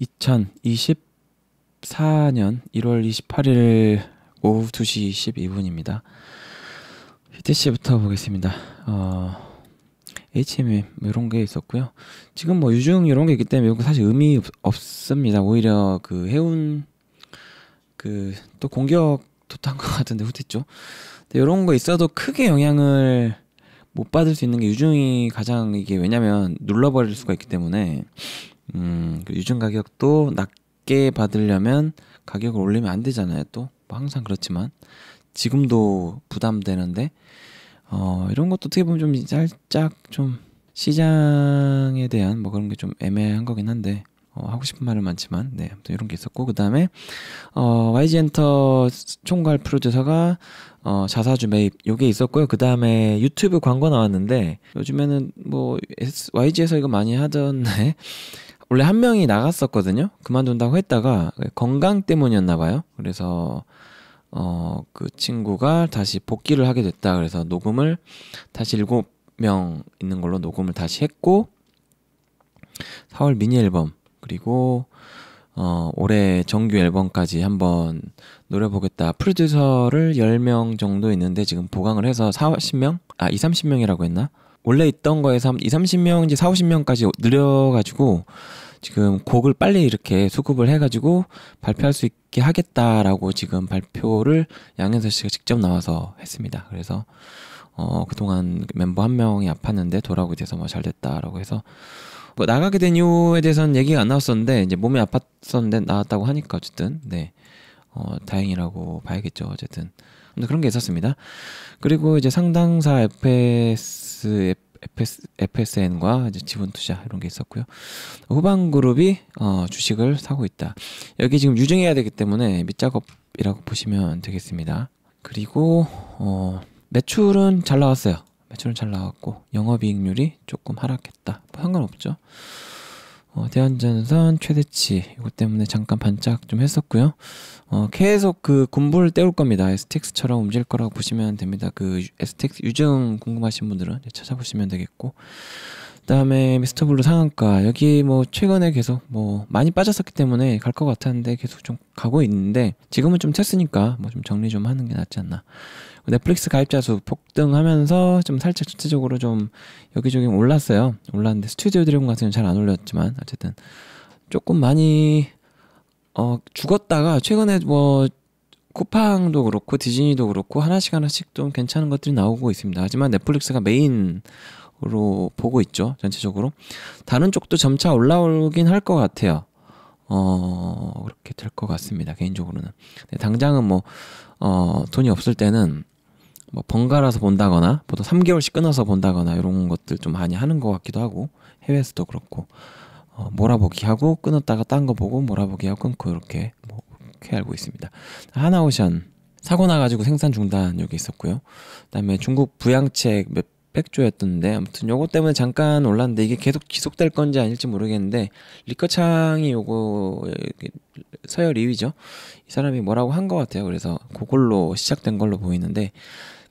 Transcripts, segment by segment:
2024년 1월 28일 오후 2시 12분입니다. 히트 씨부터 보겠습니다. 어, HMM 이런 게 있었고요. 지금 뭐 유중 이런 게 있기 때문에 이거 사실 의미 없, 습니다 오히려 그 해운 그 또 공격 도탄 것 같은데 후퇴죠. 이런 거 있어도 크게 영향을 못 받을 수 있는 게 유중이 가장 이게 왜냐면 눌러버릴 수가 있기 때문에 음, 그 유증 가격도 낮게 받으려면 가격을 올리면 안 되잖아요. 또뭐 항상 그렇지만 지금도 부담되는데 어, 이런 것도 어떻게 보면 좀 살짝 좀 시장에 대한 뭐 그런 게 좀 애매한 거긴 한데 어, 하고 싶은 말은 많지만 네 아무튼 이런 게 있었고 그 다음에 어, YG 엔터 총괄 프로듀서가 어, 자사주 매입 요게 있었고요 그 다음에 유튜브 광고 나왔는데 요즘에는 뭐 S, YG에서 이거 많이 하던데 원래 한 명이 나갔었거든요. 그만둔다고 했다가 건강 때문이었나 봐요. 그래서 어, 그 친구가 다시 복귀를 하게 됐다. 그래서 녹음을 다시 일곱 명 있는 걸로 녹음을 다시 했고 4월 미니 앨범 그리고 어, 올해 정규 앨범까지 한번 노려보겠다. 프로듀서를 10명 정도 있는데 지금 보강을 해서 40명? 아, 2, 30명이라고 했나? 원래 있던 거에서 한 2, 30명, 이제 4, 50명까지 늘려가지고 지금 곡을 빨리 이렇게 수급을 해가지고 발표할 수 있게 하겠다라고 지금 발표를 양현서 씨가 직접 나와서 했습니다. 그래서 어, 그동안 멤버 한 명이 아팠는데 돌아오게 돼서 뭐 잘 됐다라고 해서 뭐 나가게 된 이유에 대해서는 얘기가 안 나왔었는데 이제 몸이 아팠었는데 나왔다고 하니까 어쨌든 네. 어, 다행이라고 봐야겠죠. 어쨌든 네, 그런 게 있었습니다. 그리고 이제 상당사 FS, FS, FSN과 이제 지분 투자 이런 게 있었고요. 후방 그룹이 어, 주식을 사고 있다. 여기 지금 유증해야 되기 때문에 밑작업이라고 보시면 되겠습니다. 그리고 어, 매출은 잘 나왔어요. 매출은 잘 나왔고 영업이익률이 조금 하락했다. 뭐 상관없죠. 어, 대한전선 최대치 이것 때문에 잠깐 반짝 좀 했었고요. 어, 계속 그 군불을 때울 겁니다. STX처럼 움직일 거라고 보시면 됩니다. 그 STX 유증 궁금하신 분들은 찾아보시면 되겠고. 그다음에 미스터 블루 상한가 여기 뭐 최근에 계속 뭐 많이 빠졌었기 때문에 갈 것 같았는데 계속 좀 가고 있는데 지금은 좀 쳤으니까 뭐 좀 정리 좀 하는 게 낫지 않나 넷플릭스 가입자 수 폭등하면서 좀 살짝 전체적으로 좀 여기저기 올랐어요. 올랐는데 스튜디오 드래곤 같은 경우는 잘 안 올렸지만 어쨌든 조금 많이 어 죽었다가 최근에 뭐 쿠팡도 그렇고 디즈니도 그렇고 하나씩 하나씩 좀 괜찮은 것들이 나오고 있습니다. 하지만 넷플릭스가 메인으로 보고 있죠. 전체적으로 다른 쪽도 점차 올라오긴 할 것 같아요. 어, 그렇게 될 것 같습니다. 개인적으로는. 네, 당장은 뭐, 어, 돈이 없을 때는 뭐 번갈아서 본다거나 보통 3개월씩 끊어서 본다거나 이런 것들 좀 많이 하는 것 같기도 하고 해외에서도 그렇고 어, 몰아보기 하고 끊었다가 딴 거 보고 몰아보기 하고 끊고 이렇게 뭐 이렇게 알고 있습니다. 하나오션 사고 나가지고 생산 중단 여기 있었고요. 그다음에 중국 부양책 몇 백조였던데 아무튼 요거 때문에 잠깐 올랐는데 이게 계속 지속될 건지 아닐지 모르겠는데 리커창이 요거 서열 2위죠. 이 사람이 뭐라고 한 것 같아요. 그래서 그걸로 시작된 걸로 보이는데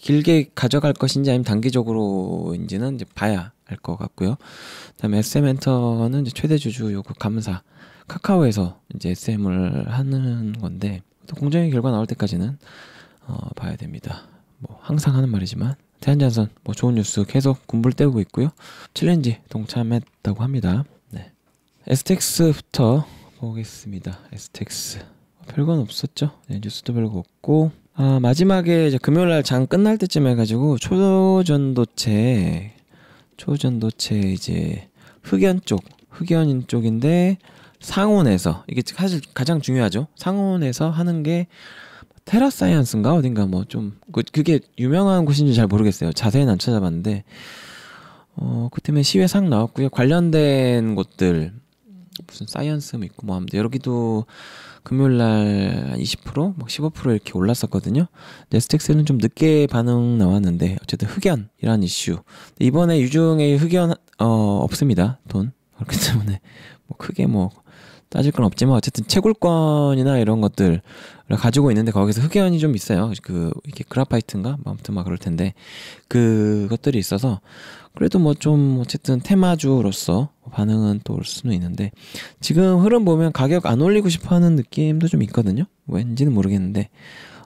길게 가져갈 것인지 아니면 단기적으로인지는 이제 봐야 할 것 같고요. 그다음에 SM 엔터는 이제 최대 주주 요구 감사 카카오에서 이제 SM을 하는 건데 또 공정의 결과 나올 때까지는 어, 봐야 됩니다. 뭐 항상 하는 말이지만 대한전선 뭐 좋은 뉴스 계속 군불 떼우고 있고요. 챌린지 동참했다고 합니다. 네. 스텍스부터 보겠습니다. 에스텍스 별건 없었죠. 네, 뉴스도 별거 없고 아, 마지막에 이제 금요일 날 장 끝날 때쯤 해가지고 초전도체 초전도체 이제 흑연 쪽 흑연인 쪽인데 상온에서 이게 사실 가장 중요하죠 상온에서 하는 게 테라사이언스인가 어딘가 뭐 좀 그, 게 유명한 곳인지 잘 모르겠어요 자세히는 안 찾아봤는데 어 그때문에 시회상 나왔고요 관련된 곳들 무슨 사이언스 있고 뭐 아무튼 여러 기도 금요일 날 20%, 막15% 이렇게 올랐었거든요. 근데 스택스는 좀 늦게 반응 나왔는데 어쨌든 흑연이라는 이슈. 이번에 유중의 흑연 어 없습니다. 돈. 그렇기 때문에 뭐 크게 뭐 따질 건 없지만 어쨌든 채굴권이나 이런 것들을 가지고 있는데 거기서 흑연이 좀 있어요. 그 이게 그라파이트인가 뭐 아무튼 막 그럴 텐데 그것들이 있어서 그래도 뭐 좀 어쨌든 테마주로서 반응은 또 올 수는 있는데 지금 흐름 보면 가격 안 올리고 싶어하는 느낌도 좀 있거든요. 왠지는 모르겠는데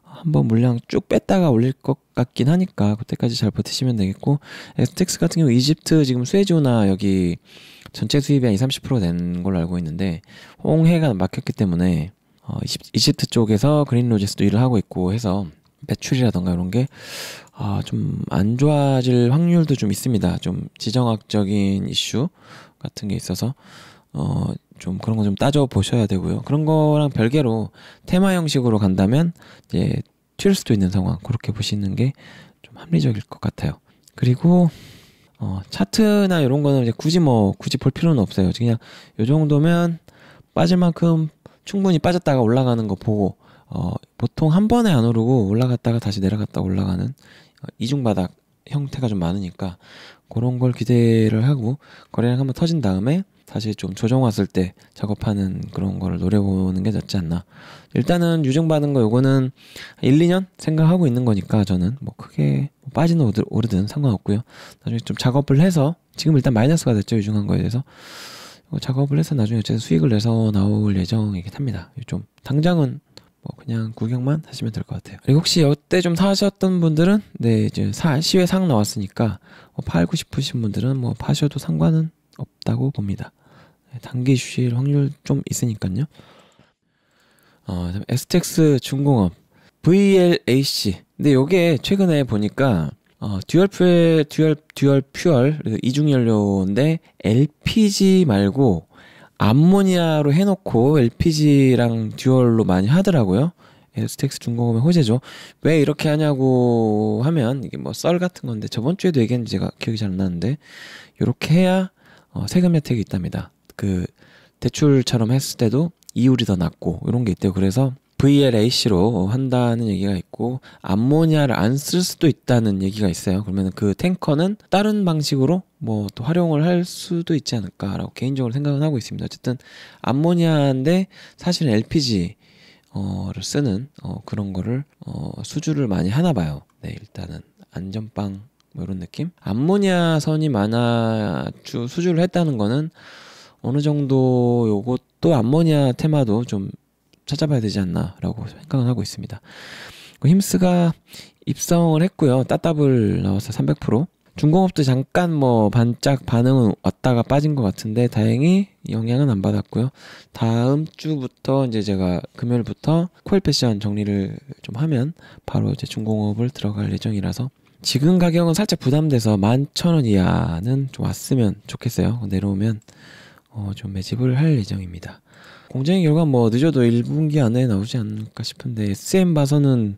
한번 물량 쭉 뺐다가 올릴 것 같긴 하니까 그때까지 잘 버티시면 되겠고 에스텍스 같은 경우 이집트 지금 스웨즈나 여기 전체 수입이한 20, 30%된 걸로 알고 있는데 홍해가 막혔기 때문에 어, 이집트 쪽에서 그린로지스도 일을 하고 있고 해서 매출이라던가 이런 게 아, 좀 안 좋아질 확률도 좀 있습니다. 좀 지정학적인 이슈 같은 게 있어서 어, 좀 그런 거 좀 따져 보셔야 되고요. 그런 거랑 별개로 테마 형식으로 간다면 이제 튈 수도 있는 상황 그렇게 보시는 게 좀 합리적일 것 같아요. 그리고 어, 차트나 이런 거는 이제 굳이 뭐 굳이 볼 필요는 없어요. 그냥 요 정도면 빠질 만큼 충분히 빠졌다가 올라가는 거 보고 어, 보통 한 번에 안 오르고 올라갔다가 다시 내려갔다 올라가는 어, 이중바닥 형태가 좀 많으니까 그런 걸 기대를 하고 거래량 한번 터진 다음에 다시 좀 조정 왔을 때 작업하는 그런 거를 노려보는 게 낫지 않나. 일단은 유증 받은 거 요거는 1, 2년 생각하고 있는 거니까 저는 뭐 크게 뭐 빠지는 오르, 오르든 상관없고요. 나중에 좀 작업을 해서 지금 일단 마이너스가 됐죠 유중한 거에 대해서 작업을 해서 나중에 어쨌든 수익을 내서 나올 예정이긴 합니다. 좀 당장은 뭐 그냥 구경만 하시면 될 것 같아요. 그리고 혹시 이때 좀 사셨던 분들은 네 이제 사, 시회 상 나왔으니까 뭐 팔고 싶으신 분들은 뭐 파셔도 상관은 없다고 봅니다. 네, 단기 주실 확률 좀 있으니까요. 어, 에스텍스 중공업 VLAC 근데 요게 최근에 보니까 어, 듀얼 퓨얼, 듀얼, 듀얼 퓨얼, 이중연료인데 LPG 말고 암모니아로 해놓고 LPG랑 듀얼로 많이 하더라고요. 에어스텍스 중공업의 호재죠. 왜 이렇게 하냐고 하면 이게 뭐 썰 같은 건데 저번 주에도 얘기했는지 제가 기억이 잘 안 나는데 요렇게 해야 어, 세금 혜택이 있답니다. 그 대출처럼 했을 때도 이율이 더 낮고 이런 게 있대요. 그래서 VLAC로 한다는 얘기가 있고 암모니아를 안 쓸 수도 있다는 얘기가 있어요. 그러면 그 탱커는 다른 방식으로 뭐 또 활용을 할 수도 있지 않을까라고 개인적으로 생각은 하고 있습니다. 어쨌든 암모니아인데 사실 LPG 어를 쓰는 어 그런 거를 어 수주를 많이 하나 봐요. 네, 일단은 안전빵 뭐 이런 느낌? 암모니아 선이 많아 주, 수주를 했다는 거는 어느 정도 요것도 암모니아 테마도 좀 찾아봐야 되지 않나라고 생각을 하고 있습니다. 그 힘스가 입성을 했고요. 따따블 나와서 300%. 중공업도 잠깐 뭐 반짝 반응은 왔다가 빠진 것 같은데 다행히 영향은 안 받았고요. 다음 주부터 이제 제가 금요일부터 콜 패션 정리를 좀 하면 바로 이제 중공업을 들어갈 예정이라서 지금 가격은 살짝 부담돼서 11,000원 이하는 좀 왔으면 좋겠어요. 내려오면 어좀 매집을 할 예정입니다. 공정의 결과 뭐 늦어도 1분기 안에 나오지 않을까 싶은데 SM 봐서는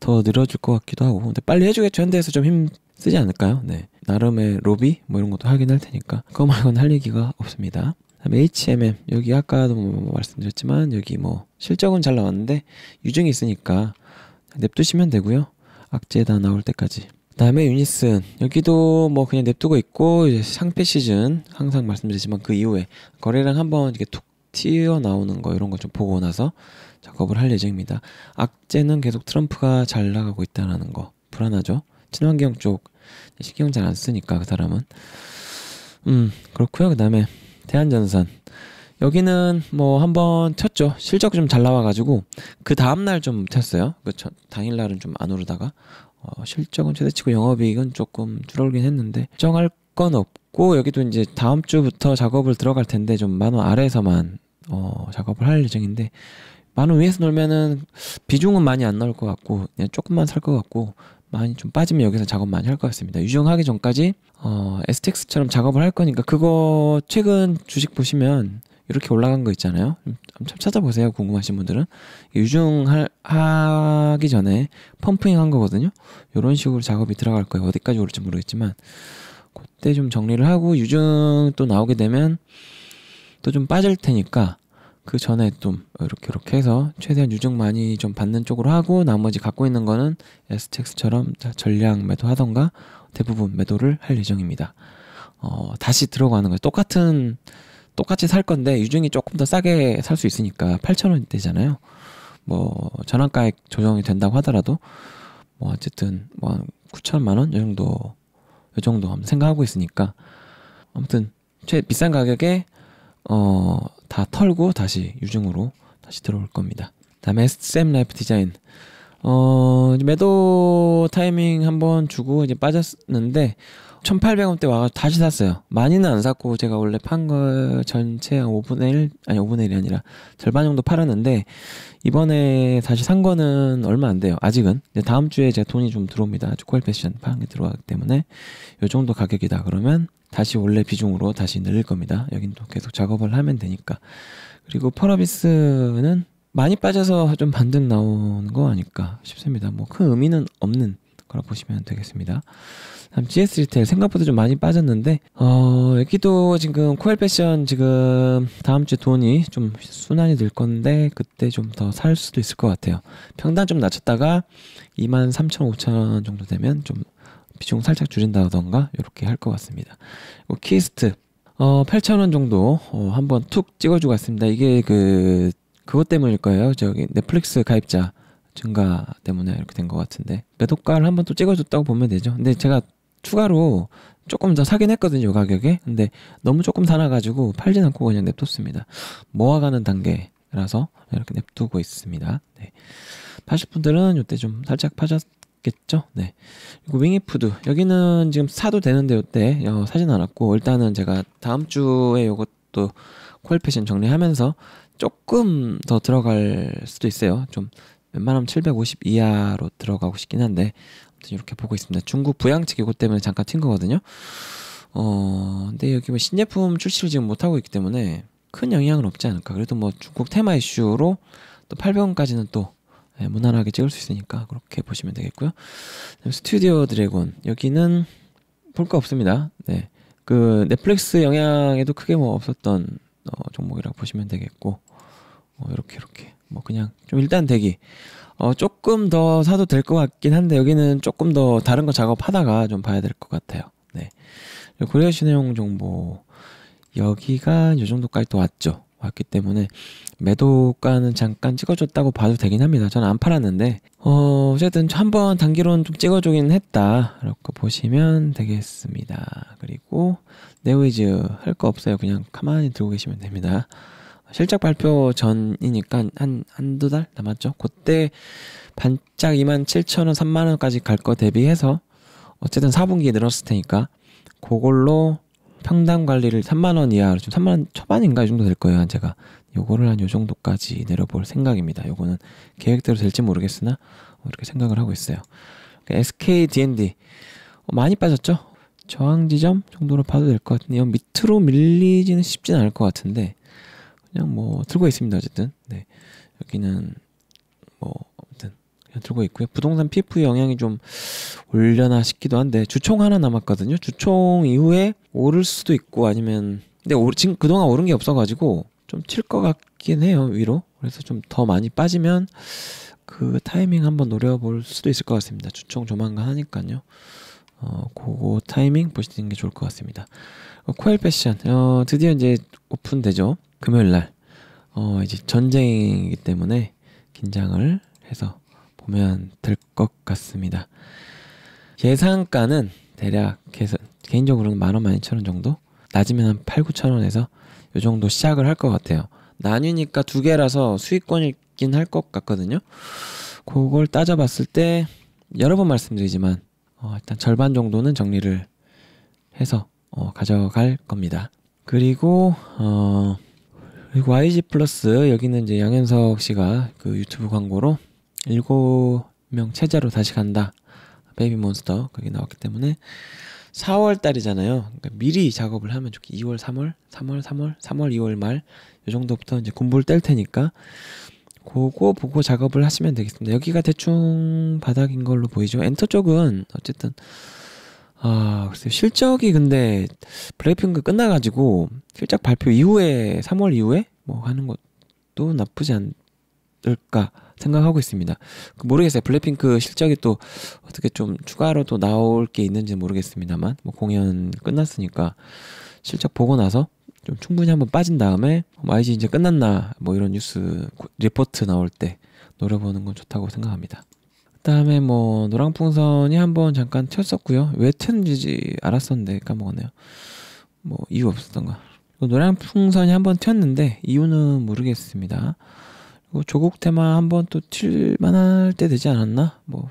더 늘어질 것 같기도 하고 근데 빨리 해주겠죠 현대에서 좀 힘 쓰지 않을까요? 네 나름의 로비 뭐 이런 것도 하긴 할 테니까 그거 말고는 할 얘기가 없습니다. 다음에 HMM 여기 아까도 뭐 말씀드렸지만 여기 뭐 실적은 잘 나왔는데 유증이 있으니까 냅두시면 되고요 악재 다 나올 때까지 그 다음에 유니슨 여기도 뭐 그냥 냅두고 있고 이제 상패 시즌 항상 말씀드리지만 그 이후에 거래량 한번 이렇게 툭 튀어나오는 거 이런 걸좀 보고 나서 작업을 할 예정입니다. 악재는 계속 트럼프가 잘 나가고 있다는 거 불안하죠. 친환경 쪽 신경 잘 안 쓰니까 그 사람은 음 그렇고요. 그다음에 대한전산 여기는 뭐 한번 쳤죠. 실적 좀 잘 나와가지고 그 다음 날좀 쳤어요. 그 당일 날은 좀 안 오르다가 어, 실적은 최대치고 영업이익은 조금 줄어들긴 했는데 정할 상관없고 여기도 이제 다음 주부터 작업을 들어갈 텐데 좀 만원 아래에서만 어, 작업을 할 예정인데 만원 위에서 놀면은 비중은 많이 안 나올 것 같고 그냥 조금만 살 것 같고 많이 좀 빠지면 여기서 작업 많이 할 것 같습니다. 유정하기 전까지 어, 에스 t 스처럼 작업을 할 거니까 그거 최근 주식 보시면 이렇게 올라간 거 있잖아요. 한번 찾아보세요. 궁금하신 분들은 유증하기 전에 펌프잉 한 거거든요. 이런 식으로 작업이 들어갈 거예요. 어디까지 올지 모르겠지만 그때좀 정리를 하고 유증 또 나오게 되면 또 좀 빠질 테니까 그 전에 좀 이렇게 이렇게 해서 최대한 유증 많이 좀 받는 쪽으로 하고 나머지 갖고 있는 거는 에스 t 스처럼 전량 매도하던가 대부분 매도를 할 예정입니다. 어, 다시 들어가는 거예요. 똑같은 똑같이 살 건데 유증이 조금 더 싸게 살 수 있으니까 8천0 0원대잖아요뭐 전환가액 조정이 된다고 하더라도 뭐 어쨌든 뭐 9천만 원 이 정도 요 정도 생각하고 있으니까 아무튼 최 비싼 가격에 어, 다 털고 다시 유증으로 다시 들어올 겁니다. 다음에 SM 라이프 디자인 어, 매도 타이밍 한번 주고 이제 빠졌는데 1,800원대 와서 다시 샀어요. 많이는 안 샀고 제가 원래 판 거 전체 한 5분의 1 아니 5분의 1이 아니라 절반 정도 팔았는데 이번에 다시 산 거는 얼마 안 돼요. 아직은 다음 주에 제 돈이 좀 들어옵니다. 초콜 패션 파는 게 들어가기 때문에 요 정도 가격이다 그러면 다시 원래 비중으로 다시 늘릴 겁니다. 여긴 또 계속 작업을 하면 되니까 그리고 펄어비스는 많이 빠져서 좀 반등 나오는 거 아닐까 싶습니다. 뭐 큰 의미는 없는 거라 보시면 되겠습니다. GS 리테일 생각보다 좀 많이 빠졌는데 어 여기도 지금 코엘 패션 지금 다음 주 돈이 좀 순환이 될 건데 그때 좀 더 살 수도 있을 것 같아요. 평단 좀 낮췄다가 2만 3천 5천 원 정도 되면 좀 비중 살짝 줄인다던가 이렇게 할 것 같습니다. 키스트 어 8천 원 정도 어, 한번 툭 찍어주고 왔습니다 이게 그 그것 때문일 거예요. 저기 넷플릭스 가입자 증가 때문에 이렇게 된 것 같은데 매도가를 한번 또 찍어줬다고 보면 되죠. 근데 제가 추가로 조금 더 사긴 했거든요 가격에 근데 너무 조금 사놔가지고 팔진 않고 그냥 냅뒀습니다 모아가는 단계라서 이렇게 냅두고 있습니다 네. 8 0 분들은 이때 좀 살짝 파셨겠죠 네 그리고 윙이푸드 여기는 지금 사도 되는데 이때 어, 사진 않았고 일단은 제가 다음 주에 요것도 콜패션 정리하면서 조금 더 들어갈 수도 있어요 좀 웬만하면 750 이하로 들어가고 싶긴 한데 아무튼 이렇게 보고 있습니다. 중국 부양책 이것 때문에 잠깐 튄 거거든요. 어 근데 여기 뭐 신제품 출시를 지금 못 하고 있기 때문에 큰 영향은 없지 않을까. 그래도 뭐 중국 테마 이슈로 또 800원까지는 또 예, 무난하게 찍을 수 있으니까 그렇게 보시면 되겠고요. 스튜디오 드래곤 여기는 볼 거 없습니다. 네, 그 넷플릭스 영향에도 크게 뭐 없었던 어, 종목이라고 보시면 되겠고 어, 이렇게 이렇게 뭐 그냥 좀 일단 대기. 어, 조금 더 사도 될 것 같긴 한데 여기는 조금 더 다른 거 작업하다가 좀 봐야 될 것 같아요. 네. 고려 신용 정보 여기가 요 정도까지 또 왔죠. 왔기 때문에 매도가는 잠깐 찍어줬다고 봐도 되긴 합니다. 저는 안 팔았는데 어, 어쨌든 한 번 단기론 좀 찍어주긴 했다. 이렇게 보시면 되겠습니다. 그리고 네오이즈 할 거 없어요. 그냥 가만히 들고 계시면 됩니다. 실적 발표 전이니까 한 한두 달 남았죠. 그때 반짝 2만 7천 원, 3만 원까지 갈 거 대비해서 어쨌든 4분기에 늘었을 테니까 그걸로 평당 관리를 3만 원 이하로 지금 3만 원 초반인가 이 정도 될 거예요. 제가 요거를 한 요 정도까지 내려볼 생각입니다. 요거는 계획대로 될지 모르겠으나 이렇게 생각을 하고 있어요. SK D&D 어, 많이 빠졌죠? 저항 지점 정도로 봐도 될 것 같은데요. 밑으로 밀리지는 쉽진 않을 것 같은데 그냥 뭐 들고 있습니다 어쨌든 네 여기는 뭐 아무튼 그냥 들고 있고요 부동산 PF 영향이 좀 올려나 싶기도 한데 주총 하나 남았거든요 주총 이후에 오를 수도 있고 아니면 근데 오, 지금 그동안 오른 게 없어가지고 좀 칠 것 같긴 해요 위로 그래서 좀 더 많이 빠지면 그 타이밍 한번 노려볼 수도 있을 것 같습니다 주총 조만간 하니까요 어, 그거 타이밍 보시는 게 좋을 것 같습니다. 어, 코일 패션, 어, 드디어 이제 오픈되죠. 금요일 날 어, 이제 전쟁이기 때문에 긴장을 해서 보면 될 것 같습니다. 예상가는 대략 계산, 개인적으로는 만 원, 만이천원 정도? 낮으면 한 8, 9천원에서 요 정도 시작을 할 것 같아요. 나뉘니까 두 개라서 수익권이긴 할 것 같거든요. 그걸 따져봤을 때 여러 번 말씀드리지만 어, 일단 절반 정도는 정리를 해서 어, 가져갈 겁니다. 그리고 어, 그리고 YG 플러스 여기는 이제 양현석 씨가 그 유튜브 광고로 일곱 명 체자로 다시 간다 베이비 몬스터 거기 나왔기 때문에 4월 달이잖아요. 그러니까 미리 작업을 하면 좋게 2월, 3월, 3월, 3월, 3월, 2월 말 요 정도부터 이제 군를뗄 테니까 그거 보고 작업을 하시면 되겠습니다. 여기가 대충 바닥인 걸로 보이죠. 엔터 쪽은 어쨌든 아, 글쎄 요 실적이 근데 블랙핑크 끝나가지고 실적 발표 이후에 3월 이후에 뭐 하는 것도 나쁘지 않을까 생각하고 있습니다. 그 모르겠어요. 블랙핑크 그 실적이 또 어떻게 좀 추가로 또 나올 게 있는지 모르겠습니다만 뭐 공연 끝났으니까 실적 보고 나서 좀 충분히 한번 빠진 다음에 YG 뭐 이제 끝났나 뭐 이런 뉴스 리포트 나올 때 노려보는 건 좋다고 생각합니다. 그다음에 뭐 노랑풍선이 한번 잠깐 튀었었고요왜 쳤는지 알았었는데 까먹었네요. 뭐 이유 없었던가. 뭐 노랑풍선이 한번 튀었는데 이유는 모르겠습니다. 그리고 조국 테마 한번 또튈만할때 되지 않았나? 뭐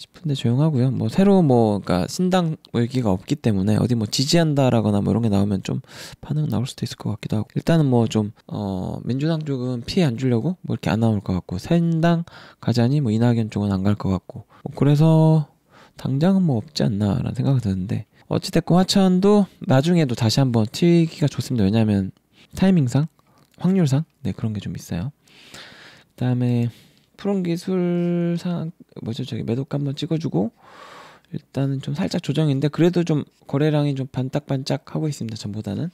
싶은데 조용하고요. 뭐 새로 뭐 그러니까 신당 뭐 얘기가 없기 때문에 어디 뭐 지지한다라거나 뭐 이런 게 나오면 좀 반응 나올 수도 있을 것 같기도 하고 일단은 뭐 좀 어 민주당 쪽은 피해 안 주려고 뭐 이렇게 안 나올 것 같고 새당 가자니 뭐 이낙연 쪽은 안 갈 것 같고 뭐 그래서 당장은 뭐 없지 않나라는 생각이 드는데 어찌됐건 화천도 나중에도 다시 한번 튀기가 좋습니다. 왜냐하면 타이밍상 확률상 네 그런 게 좀 있어요. 그다음에 푸른 기술상 뭐죠 저기 매도가 한번 찍어주고 일단은 좀 살짝 조정인데 그래도 좀 거래량이 좀 반짝반짝 하고 있습니다 전보다는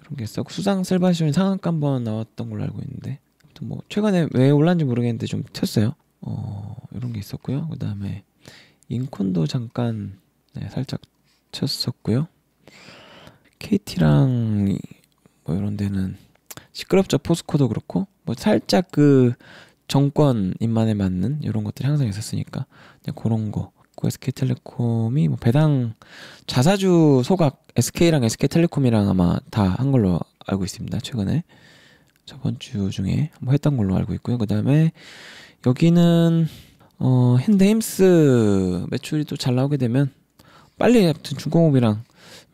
이런 게있어 수상 셀바시온 상한가 한번 나왔던 걸로 알고 있는데 뭐 최근에 왜 올랐는지 모르겠는데 좀쳤어요어 이런 게 있었고요 그 다음에 인콘도 잠깐 네, 살짝 쳤었고요 KT랑 뭐 이런 데는 시끄럽죠 포스코도 그렇고 뭐 살짝 그 정권 입만에 맞는 이런 것들이 항상 있었으니까 그런 거. 그 SK텔레콤이 뭐 배당 자사주 소각 SK랑 SK텔레콤이랑 아마 다 한 걸로 알고 있습니다. 최근에 저번 주 중에 뭐 했던 걸로 알고 있고요. 그다음에 여기는 어 핸드힘스 매출이 또 잘 나오게 되면 빨리 아무튼 중공업이랑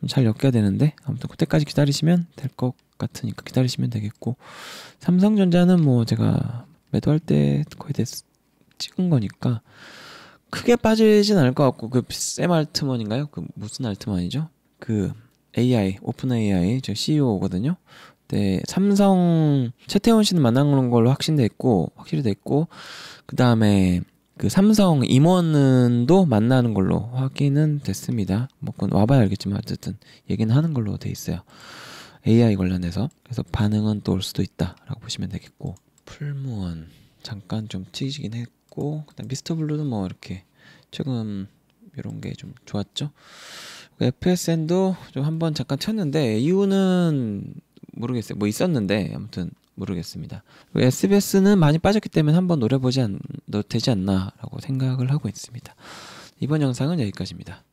잘 엮여야 되는데 아무튼 그때까지 기다리시면 될 것 같으니까 기다리시면 되겠고 삼성전자는 뭐 제가 매도할 때 거의 대 찍은 거니까 크게 빠지진 않을 것 같고 그쌤 알트먼인가요? 그 무슨 알트먼이죠? 그 AI 오픈 AI 저 CEO거든요. 그 네, 삼성 최태원 씨는 만난 걸로 확신돼 있고 확실히 됐고 그 다음에 그 삼성 임원은도 만나는 걸로 확인은 됐습니다. 뭐 그건 와봐야 알겠지만 어쨌든 얘기는 하는 걸로 돼 있어요. AI 관련해서 그래서 반응은 또 올 수도 있다라고 보시면 되겠고 풀무원 잠깐 좀튀지긴 했고 그다음 미스터 블루는 뭐 이렇게 최근 이런 게 좀 좋았죠. FSN도 그 좀 한번 잠깐 쳤는데 이유는 모르겠어요. 뭐 있었는데 아무튼 모르겠습니다. SBS는 그 많이 빠졌기 때문에 한번 노려보지 않, 되지 않나라고 생각을 하고 있습니다. 이번 영상은 여기까지입니다.